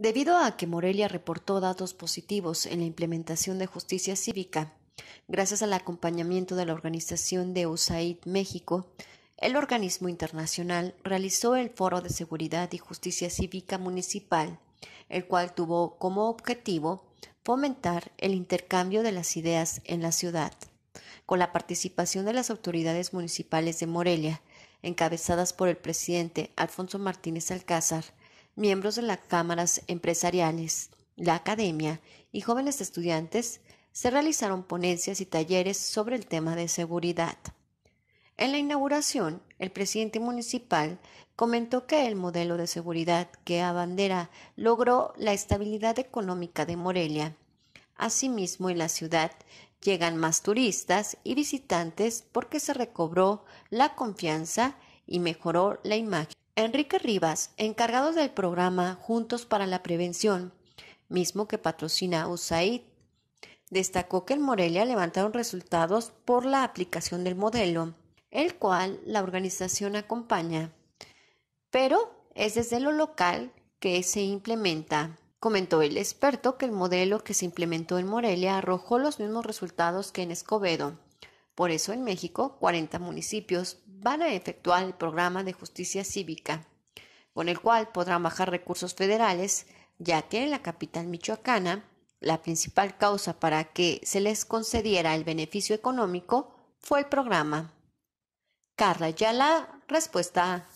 Debido a que Morelia reportó datos positivos en la implementación de justicia cívica, gracias al acompañamiento de la organización de USAID México, el organismo internacional realizó el Foro de Seguridad y Justicia Cívica Municipal, el cual tuvo como objetivo fomentar el intercambio de las ideas en la ciudad, con la participación de las autoridades municipales de Morelia, encabezadas por el presidente Alfonso Martínez Alcázar, miembros de las cámaras empresariales, la academia y jóvenes estudiantes, se realizaron ponencias y talleres sobre el tema de seguridad. En la inauguración, el presidente municipal comentó que el modelo de seguridad que abandera logró la estabilidad económica de Morelia. Asimismo, en la ciudad llegan más turistas y visitantes porque se recobró la confianza y mejoró la imagen. Enrique Rivas, encargado del programa Juntos para la Prevención, mismo que patrocina USAID, destacó que en Morelia levantaron resultados por la aplicación del modelo, el cual la organización acompaña, pero es desde lo local que se implementa. Comentó el experto que el modelo que se implementó en Morelia arrojó los mismos resultados que en Escobedo. Por eso en México, 40 municipios van a efectuar el programa de justicia cívica, con el cual podrán bajar recursos federales, ya que en la capital michoacana, la principal causa para que se les concediera el beneficio económico fue el programa. Carla la respuesta